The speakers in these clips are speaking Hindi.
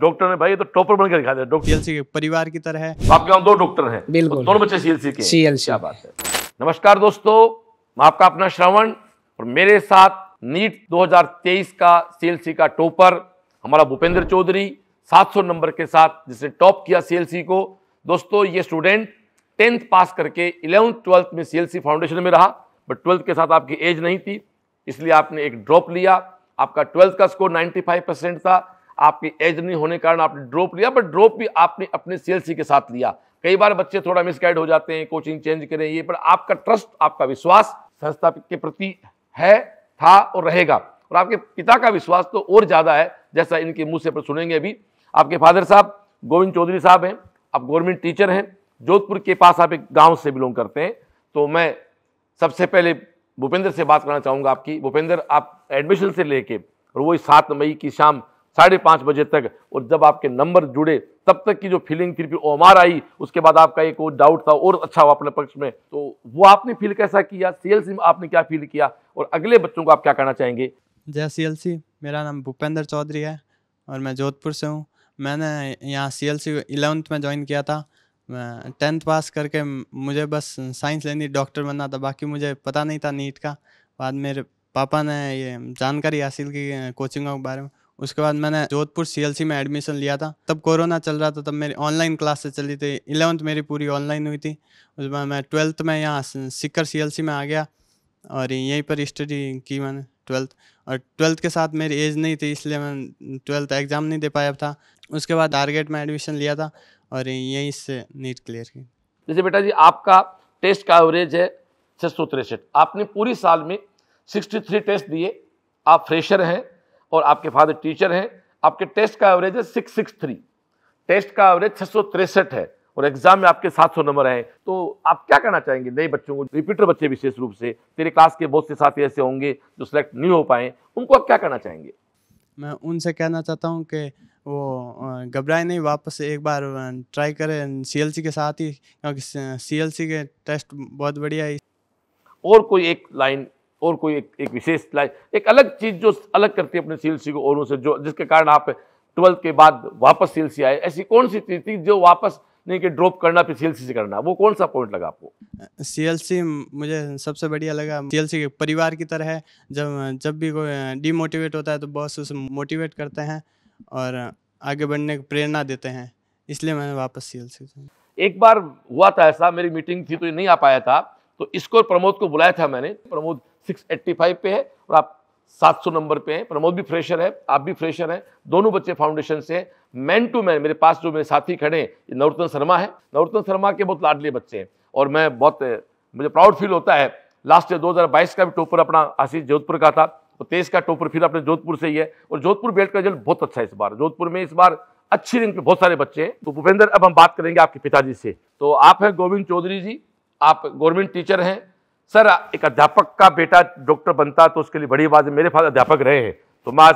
डॉक्टर ने भाई ये तो टॉपर बनकर दिखा दिया डॉक्टर सीएलसी के परिवार की तरह है आपके यहाँ दो डॉक्टर हैं बिल्कुल दोनों बच्चे सीएलसी के सीएलसी बात है नमस्कार दोस्तों आपका अपना श्रवण और मेरे साथ नीट 2023 का सीएलसी का टॉपर हमारा भूपेंद्र चौधरी 700 नंबर के साथ जिसने टॉप किया सीएलसी को दोस्तों ये स्टूडेंट टेंथ पास करके इलेवंथ ट्वेल्थ में सीएलसी फाउंडेशन में रहा बट ट्वेल्थ के साथ आपकी एज नहीं थी इसलिए आपने एक ड्रॉप लिया आपका ट्वेल्थ का स्कोर 95 परसेंट था आपकी एज नहीं होने के कारण आपने ड्रॉप लिया बट ड्रॉप भी आपने अपने सीएलसी के साथ लिया कई बार बच्चे थोड़ा मिसगाइड हो जाते हैं कोचिंग चेंज करें ये पर आपका ट्रस्ट आपका विश्वास संस्था के प्रति है था और रहेगा और आपके पिता का विश्वास तो और ज़्यादा है जैसा इनके मुँह से पर सुनेंगे अभी आपके फादर साहब गोविंद चौधरी साहब हैं आप गवर्नमेंट टीचर हैं जोधपुर के पास आप एक गाँव से बिलोंग करते हैं तो मैं सबसे पहले भूपेंद्र से बात करना चाहूँगा आपकी भूपेंद्र आप एडमिशन से लेके और वही सात मई की शाम साढ़े पाँच बजे तक और जब आपके नंबर जुड़े तब तक की जो फीलिंग थी फिर ओमार आई उसके बाद आपका एक और डाउट था और अच्छा हुआ अपने पक्ष में तो वो आपने फील कैसा किया सीएलसी में आपने क्या फील किया और अगले बच्चों को आप क्या कहना चाहेंगे जय सीएलसी मेरा नाम भूपेंद्र चौधरी है और मैं जोधपुर से हूँ मैंने यहाँ सी एल सी में ज्वाइन किया था टेंथ पास करके मुझे बस साइंस लेनी डॉक्टर बनना था बाकी मुझे पता नहीं था नीट का बाद मेरे पापा ने ये जानकारी हासिल की कोचिंगों के बारे में उसके बाद मैंने जोधपुर सीएलसी में एडमिशन लिया था तब कोरोना चल रहा था तब मेरी ऑनलाइन क्लासेस चली थी इलेवंथ मेरी पूरी ऑनलाइन हुई थी उसके बाद मैं ट्वेल्थ में यहाँ सिक्कर सीएलसी में आ गया और यहीं पर स्टडी की मैंने ट्वेल्थ और ट्वेल्थ के साथ मेरी एज नहीं थी इसलिए मैं ट्वेल्थ एग्ज़ाम नहीं दे पाया था उसके बाद टारगेट में एडमिशन लिया था और यहीं से नीट क्लियर की जैसे बेटा जी आपका टेस्ट का एवरेज है छः सौ तिरसठ आपने पूरी साल में सिक्सटी थ्री टेस्ट दिए आप फ्रेशर हैं और आपके फादर टीचर हैं आपके टेस्ट का एवरेज है सिक्स सिक्स थ्री टेस्ट का एवरेज छः है और एग्जाम में आपके सात सौ नंबर आए तो आप क्या करना चाहेंगे नए बच्चों को रिपीटर बच्चे विशेष रूप से तेरे क्लास के बहुत से साथी ऐसे होंगे जो सिलेक्ट नहीं हो पाए उनको आप क्या करना चाहेंगे मैं उनसे कहना चाहता हूँ कि वो घबराए नहीं वापस एक बार ट्राई करें सी के साथ ही क्योंकि सी के टेस्ट बहुत बढ़िया है और कोई एक लाइन और कोई एक, एक विशेष एक अलग चीज़ जो अलग करती है अपने सी एल सी को औरों से जो जिसके कारण आप ट्वेल्थ के बाद वापस सी एल सी आए ऐसी कौन सी चीज़ थी जो वापस नहीं कि ड्रॉप करना फिर सी एल सी से करना वो कौन सा पॉइंट लगा आपको सी एल सी मुझे सबसे बढ़िया लगा सी एल सी परिवार की तरह है जब जब भी कोई डीमोटिवेट होता है तो बॉस उसे मोटिवेट करते हैं और आगे बढ़ने की प्रेरणा देते हैं इसलिए मैंने वापस सी एल से एक बार हुआ था ऐसा मेरी मीटिंग थी तो नहीं आ पाया था तो इसको प्रमोद को बुलाया था मैंने प्रमोद 685 पे है और आप 700 नंबर पे हैं प्रमोद भी फ्रेशर है आप भी फ्रेशर हैं दोनों बच्चे फाउंडेशन से हैं मैन टू मैन मेरे पास जो मेरे साथी खड़े हैं नवरत्न शर्मा है नवरत्न शर्मा के बहुत लाडले बच्चे हैं और मैं बहुत मुझे प्राउड फील होता है लास्ट ईयर दो का भी टोपर अपना आशीष जोधपुर का था और तेईस का टोपर फिर अपने जोधपुर से ही है और जोधपुर बेल्ट का रिजल्ट बहुत अच्छा है इस बार जोधपुर में इस बार अच्छी रिंग पे बहुत सारे बच्चे हैं तो भूपेंद्र अब हम बात करेंगे आपके पिताजी से तो आप हैं गोविंद चौधरी जी आप गवर्नमेंट टीचर हैं सर एक अध्यापक का बेटा डॉक्टर बनता तो उसके लिए बड़ी बात है मेरे पास अध्यापक रहे हैं तो मैं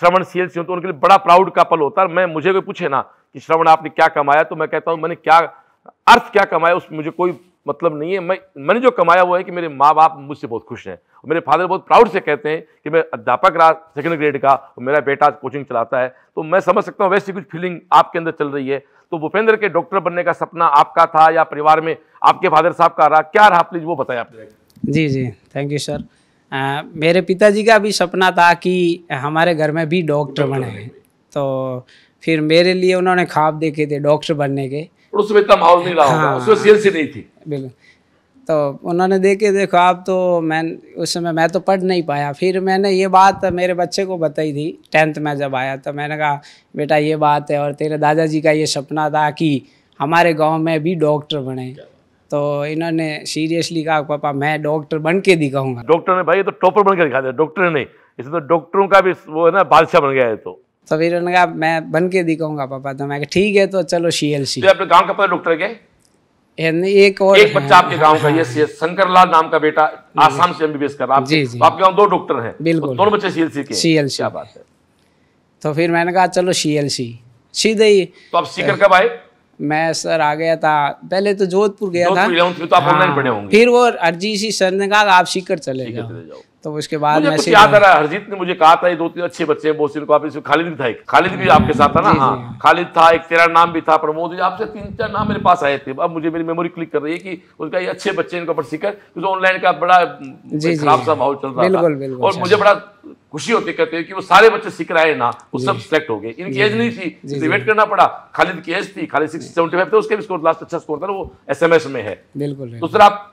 श्रवण सी एल तो उनके लिए बड़ा प्राउड का पल होता है मैं मुझे कोई पूछे ना कि श्रवण आपने क्या कमाया तो मैं कहता हूँ मैंने क्या अर्थ क्या कमाया उस मुझे कोई मतलब नहीं है मैं मैंने जो कमाया वो है कि मेरे माँ बाप मुझसे बहुत खुश हैं और मेरे फादर बहुत प्राउड से कहते हैं कि मैं अध्यापक रहा सेकेंड ग्रेड का और मेरा बेटा कोचिंग चलाता है तो मैं समझ सकता हूँ वैसी कुछ फीलिंग आपके अंदर चल रही है तो भूपेंद्र के डॉक्टर बनने का सपना आपका था या परिवार में आपके फादर साहब का रहा क्या रहा प्लीज वो बताएं आप जी जी थैंक यू सर आ, मेरे पिताजी का भी सपना था कि हमारे घर में भी डॉक्टर बने तो फिर मेरे लिए उन्होंने ख्वाब देखे थे डॉक्टर बनने के उसमें इतना माहौल नहीं रहा हाँ, उसमें सीएलसी नहीं थी बिल्कुल तो उन्होंने देखे देखो आप तो मैं उस समय मैं तो पढ़ नहीं पाया फिर मैंने ये बात मेरे बच्चे को बताई थी टेंथ में जब आया तो मैंने कहा बेटा ये बात है और तेरे दादाजी का ये सपना था कि हमारे गांव में भी डॉक्टर बने तो इन्होंने सीरियसली कहा पापा मैं डॉक्टर बन के दिखाऊंगा डॉक्टर ने भाई तो टॉपर बन के दिखा दिया डॉक्टर ने इसमें तो डॉक्टरों का भी वो है ना बादशाह बन गया है तो तो फिर उन्होंने कहा मैं बन के दिखाऊंगा पापा तो मैं ठीक है तो चलो सी एल सी अपने गाँव का पता डॉक्टर के एक और एक बच्चा आपके गांव का ये हाँ। शंकर लाल नाम का बेटा आसाम से एमबीबीएस कर रहा है जी, तो जी, आपके गांव दो डॉक्टर हैं तो बिल्कुल दोनों बच्चे सीएलसी के सीएलसी क्या बात है तो फिर मैंने कहा चलो सीएलसी सीधे ही तो आप सीकर कब आए मैं सर आ गया था पहले तो जोधपुर गया था तो आप हाँ, पढ़े होंगे फिर वो अरजीत सिंह सर ने कहा आप सीकर चले जाओ तो उसके बाद मुझे याद आ रहा है हरजीत ने मुझे कहा था ये दो तीन अच्छे बच्चे हैं मोहसिन को आप इसमें खालिद भी था एक खालिद भी हाँ, आपके साथ था ना हाँ खालिद था एक तेरा नाम भी था प्रमोद आपसे तीन चार नाम मेरे पास आए थे अब मुझे मेरी मेमोरी क्लिक कर रही है कि उनका ये अच्छे बच्चे इनको पढ़ सीखकर क्योंकि ऑनलाइन का बड़ा खराब सा माहौल चल रहा था और मुझे बड़ा खुशी होती कहते हैं कि वो सारे बच्चे सीख रहे हैं ना वो सब सिलेक्ट हो गए इनकी एज नहीं थी तो वेट करना पड़ा खालिद की एज थी खालिद सिक्स सेवेंटी फाइव थे उसके भी स्कोर लास्ट अच्छा स्कोर था वो एस में है बिल्कुल तो सर आप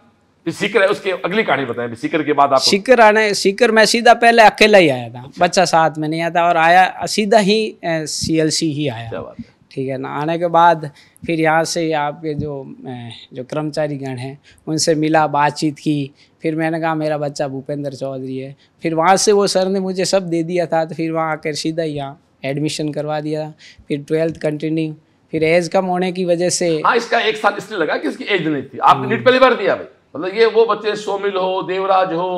फिर तो है उसके अगली कहानी बताएं तो सीकर के बाद आप सीकर आने सीकर मैं सीधा पहले अकेला ही आया था अच्छा। बच्चा साथ में नहीं आया था और आया सीधा ही सीएलसी ही आया ठीक है ना आने के बाद फिर यहाँ से आपके जो जो कर्मचारी गण हैं उनसे मिला बातचीत की फिर मैंने कहा मेरा बच्चा भूपेंद्र चौधरी है फिर वहाँ से वो सर ने मुझे सब दे दिया था तो फिर वहाँ आकर सीधा ही यहाँ एडमिशन करवा दिया फिर ट्वेल्थ कंटिन्यू फिर एज कम होने की वजह से हाँ इसका एक साल इसलिए लगा कि इसकी एज नहीं थी आपने नीट पहली बार दिया भाई मतलब ये वो बच्चे सोमिल हो देवराज हो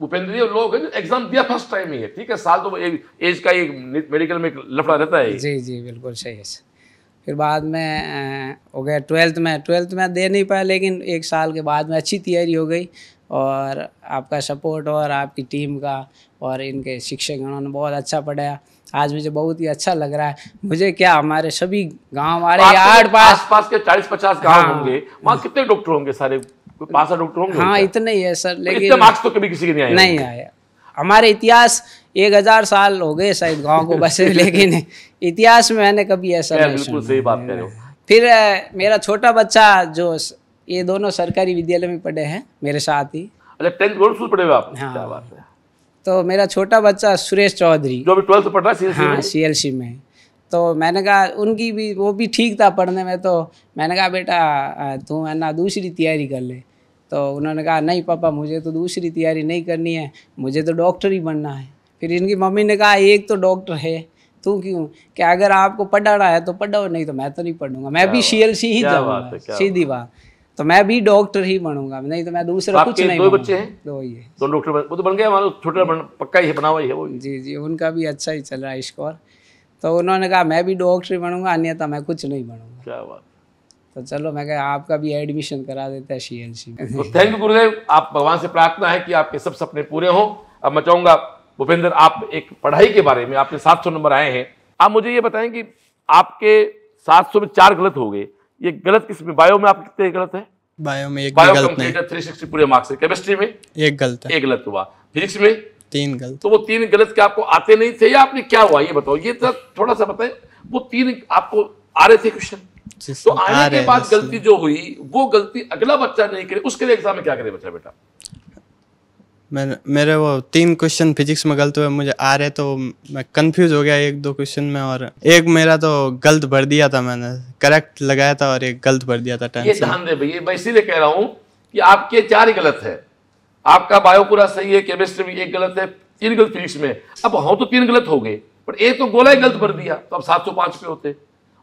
भूपेंद्र जी लोग एग्जाम दिया फर्स्ट टाइम ही है ठीक है साल तो एज का एक मेडिकल में लफड़ा रहता है जी जी बिल्कुल सही है फिर बाद में हो गया ट्वेल्थ में ट्वेल्थ में दे नहीं पाया लेकिन एक साल के बाद में अच्छी तैयारी हो गई और आपका सपोर्ट और आपकी टीम का और इनके शिक्षक उन्होंने बहुत अच्छा पढ़ाया आज मुझे बहुत ही अच्छा लग रहा है मुझे क्या हमारे सभी गांव वाले आठ पास पास के चालीस पचास गांव हाँ। होंगे वहाँ कितने डॉक्टर होंगे सारे होंगे हाँ इतने ही है सर तो लेकिन मार्क्स तो कभी किसी के नहीं नहीं आया हमारे इतिहास एक हजार साल हो गए शायद गांव को बसे लेकिन इतिहास में मैंने कभी ऐसा नहीं बिल्कुल सही बात रहे हो फिर मेरा छोटा बच्चा जो ये दोनों सरकारी विद्यालय में पढ़े हैं मेरे साथ ही अच्छा टेंथ बोर्ड स्कूल पढ़े हुए आप हाँ क्या बात है तो मेरा छोटा बच्चा सुरेश चौधरी जो अभी ट्वेल्थ पढ़ रहा है हाँ सी एल सी में तो मैंने कहा उनकी भी वो भी ठीक था पढ़ने में तो मैंने कहा बेटा तू है ना दूसरी तैयारी कर ले तो उन्होंने कहा नहीं पापा मुझे तो दूसरी तैयारी नहीं करनी है मुझे तो डॉक्टर ही बनना है फिर इनकी मम्मी ने कहा एक तो डॉक्टर है तू क्यों कि अगर आपको पढ़ाना है तो पढ़ाओ नहीं तो मैं तो नहीं पढ़ूंगा मैं भी सी एल सी ही जाऊँगा सीधी बात तो मैं भी डॉक्टर ही बनूंगा नहीं तो मैं दूसरा तो कुछ नहीं दो बच्चे हैं दो ही है दो डॉक्टर वो तो बन गया हमारा छोटा पक्का ही बना हुआ है वो जी जी उनका भी अच्छा ही चल रहा है स्कोर तो उन्होंने कहा मैं भी डॉक्टर ही बनूंगा अन्यथा मैं कुछ नहीं बनूंगा क्या बात तो चलो मैं कहा आपका भी एडमिशन करा देता है शी एल सी तो थैंक यू गुरुदेव आप भगवान से प्रार्थना है कि आपके सब सपने पूरे हों अब मैं चाहूँगा भूपेंद्र आप एक पढ़ाई के बारे में आपके सात सौ नंबर आए हैं आप मुझे ये बताएं कि आपके सात सौ में चार गलत हो गए ये गलत में बायो में आप कितने गलत है बायो में एक बायो गलत नहीं थ्री सिक्सटी पूरे मार्क्स है केमिस्ट्री में एक गलत है एक गलत हुआ फिजिक्स में तीन गलत तो वो तीन गलत के आपको आते नहीं थे या आपने क्या हुआ ये बताओ ये तो थोड़ा सा बताए वो तीन आपको आ रहे थे क्वेश्चन तो आने के बाद गलती जो हुई वो गलती अगला बच्चा नहीं करे उसके लिए एग्जाम में क्या करे बच्चा बेटा मैं मेरे वो तीन क्वेश्चन फिजिक्स में गलत हुए मुझे आ रहे तो मैं कंफ्यूज हो गया एक दो क्वेश्चन में और एक मेरा तो गलत भर दिया था मैंने करेक्ट लगाया था और एक गलत भर दिया था टाइम ये ध्यान दे भैया मैं इसीलिए कह रहा हूँ कि आपके चार ही गलत है आपका बायो पूरा सही है केमिस्ट्री भी एक गलत है तीन गलत फिजिक्स में अब हाँ तो तीन गलत हो गए पर एक तो गोला ही गलत भर दिया तो अब सात सौ पांच पे होते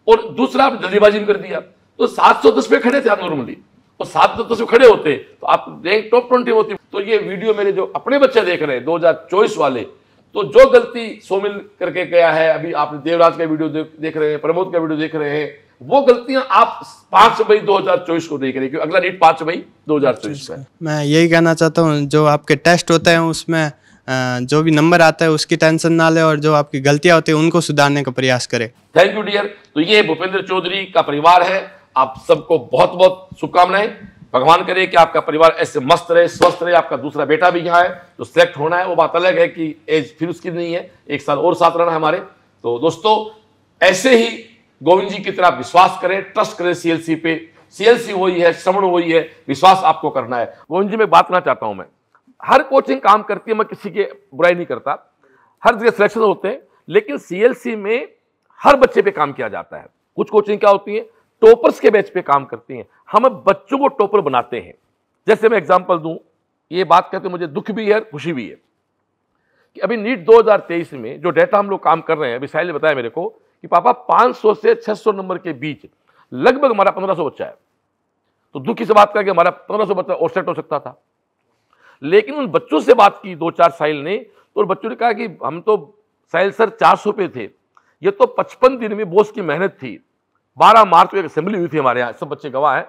और दूसरा आप जल्दीबाजी में कर दिया तो सात सौ दस पे खड़े थे आप नॉर्मली और सात सौ दस पे खड़े होते तो आप रैंक टॉप ट्वेंटी होती तो ये वीडियो मेरे जो अपने बच्चे देख रहे हैं दो वाले तो जो गलती सोमिल करके गया है अभी आप देवराज का वीडियो देख रहे हैं प्रमोद का वीडियो देख रहे हैं वो गलतियां आप पांच मई 2024 को देख रहे क्योंकि अगला डेट पांच मई 2024 का मैं यही कहना चाहता हूँ जो आपके टेस्ट होते हैं उसमें जो भी नंबर आता है उसकी टेंशन ना ले और जो आपकी गलतियां होती है उनको सुधारने का प्रयास करे थैंक यू डियर तो ये भूपेंद्र चौधरी का परिवार है आप सबको बहुत बहुत शुभकामनाएं भगवान करे कि आपका परिवार ऐसे मस्त रहे स्वस्थ रहे आपका दूसरा बेटा भी यहाँ है जो सिलेक्ट होना है वो बात अलग है कि एज फिर उसकी नहीं है एक साल और साथ रहना हमारे तो दोस्तों ऐसे ही गोविंद जी की तरह विश्वास करें ट्रस्ट करें सीएलसी पे सीएलसी वही है श्रवण वही है विश्वास आपको करना है गोविंद जी में बात करना चाहता हूं मैं हर कोचिंग काम करती है मैं किसी की बुराई नहीं करता हर जगह सिलेक्शन होते हैं लेकिन सीएलसी में हर बच्चे पे काम किया जाता है कुछ कोचिंग क्या होती है टॉपर्स के बैच पे काम करती हैं हम बच्चों को टॉपर बनाते हैं जैसे मैं एग्जाम्पल दूँ ये बात कहते मुझे दुख भी है खुशी भी है कि अभी नीट 2023 में जो डाटा हम लोग काम कर रहे हैं अभी साहिल ने बताया मेरे को कि पापा 500 से 600 नंबर के बीच लगभग हमारा 1500 बच्चा है तो दुखी से बात करके हमारा 1500 बच्चा और सेट हो सकता था लेकिन उन बच्चों से बात की दो चार साहिल ने तो उन बच्चों ने कहा कि हम तो साहिल सर चार सौ पे थे ये तो पचपन दिन में बोस की मेहनत थी बारह मार्च को एक असेंबली हुई थी हमारे यहाँ सब बच्चे गवाह हैं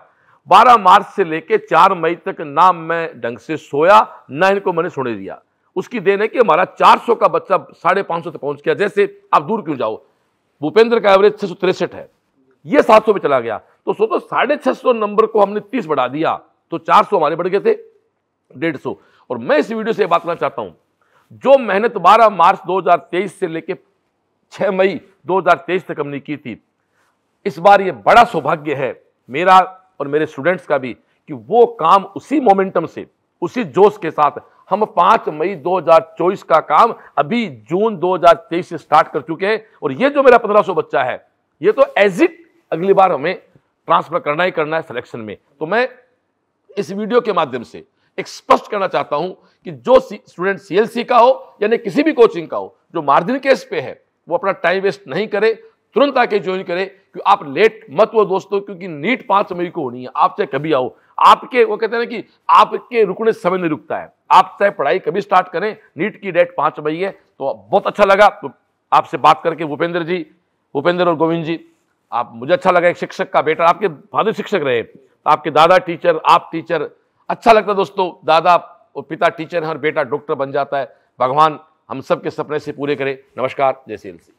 बारह मार्च से लेकर चार मई तक ना मैं ढंग से सोया ना इनको मैंने सुने दिया उसकी देन है कि हमारा सौ का बच्चा साढ़े पाँच सौ तक पहुंच गया जैसे आप दूर क्यों जाओ भूपेंद्र का एवरेज छः सौ तिरसठ है ये सात सौ पे चला गया तो सोचो साढ़े छः सौ नंबर को हमने तीस बढ़ा दिया तो चार सौ हमारे बढ़ गए थे डेढ़ सौ और मैं इस वीडियो से बात करना चाहता हूं जो मेहनत 12 मार्च 2023 से लेकर 6 मई 2023 तक हमने की थी इस बार ये बड़ा सौभाग्य है मेरा और मेरे स्टूडेंट्स का भी कि वो काम उसी मोमेंटम से उसी जोश के साथ हम 5 मई 2024 का काम अभी जून 2023 से स्टार्ट कर चुके हैं और ये जो मेरा 1500 बच्चा है ये तो एज इट अगली बार हमें ट्रांसफर करना ही करना है सिलेक्शन में तो मैं इस वीडियो के माध्यम से एक स्पष्ट करना चाहता हूं कि जो स्टूडेंट सीएलसी का हो यानी किसी भी कोचिंग का हो जो मार्जिन केस पे है वो अपना टाइम वेस्ट नहीं करे तुरंत आके ज्वाइन करे कि आप लेट मत हो दोस्तों क्योंकि नीट पांच मई को होनी है आप चाहे कभी आओ आपके वो कहते हैं ना कि आपके रुकने समय नहीं रुकता है आप चाहे पढ़ाई कभी स्टार्ट करें नीट की डेट पांच मई है तो बहुत अच्छा लगा तो आपसे बात करके भूपेंद्र जी भूपेंद्र और गोविंद जी आप मुझे अच्छा लगा एक शिक्षक का बेटा आपके फादर शिक्षक रहे आपके दादा टीचर आप टीचर अच्छा लगता है दोस्तों दादा और पिता टीचर हैं और बेटा डॉक्टर बन जाता है भगवान हम सब के सपने से पूरे करें नमस्कार जय सी